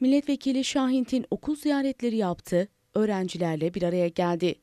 Milletvekili Şahint'in okul ziyaretleri yaptı, öğrencilerle bir araya geldi.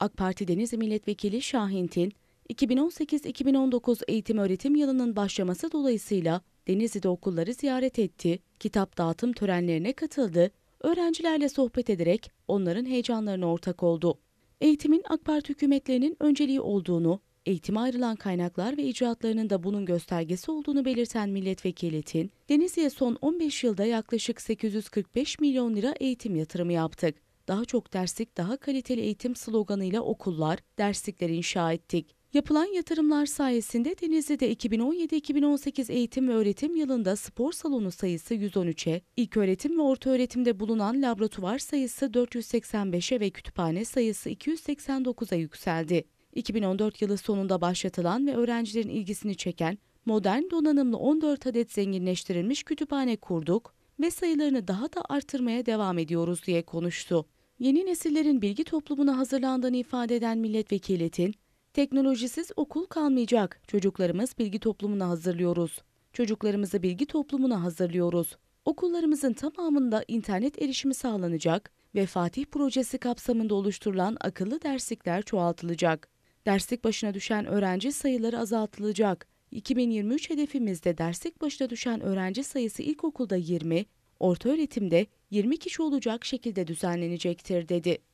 AK Parti Denizli Milletvekili Şahint'in 2018-2019 eğitim öğretim yılının başlaması dolayısıyla Denizli'de okulları ziyaret etti, kitap dağıtım törenlerine katıldı, öğrencilerle sohbet ederek onların heyecanlarına ortak oldu. Eğitimin AK Parti hükümetlerinin önceliği olduğunu eğitime ayrılan kaynaklar ve icraatlarının da bunun göstergesi olduğunu belirten milletvekili Tin, Denizli'ye son 15 yılda yaklaşık 845 milyon lira eğitim yatırımı yaptık. Daha çok derslik, daha kaliteli eğitim sloganıyla okullar, derslikler inşa ettik. Yapılan yatırımlar sayesinde Denizli'de 2017-2018 eğitim ve öğretim yılında spor salonu sayısı 113'e, ilk öğretim ve orta öğretimde bulunan laboratuvar sayısı 485'e ve kütüphane sayısı 289'a yükseldi. 2014 yılı sonunda başlatılan ve öğrencilerin ilgisini çeken modern donanımlı 14 adet zenginleştirilmiş kütüphane kurduk ve sayılarını daha da artırmaya devam ediyoruz diye konuştu. Yeni nesillerin bilgi toplumuna hazırlandığını ifade eden milletvekili Tin, teknolojisiz okul kalmayacak, çocuklarımız bilgi toplumuna hazırlıyoruz. Çocuklarımızı bilgi toplumuna hazırlıyoruz. Okullarımızın tamamında internet erişimi sağlanacak ve Fatih Projesi kapsamında oluşturulan akıllı derslikler çoğaltılacak. Derslik başına düşen öğrenci sayıları azaltılacak. 2023 hedefimizde derslik başına düşen öğrenci sayısı ilkokulda 20, orta öğretimde 20 kişi olacak şekilde düzenlenecektir dedi.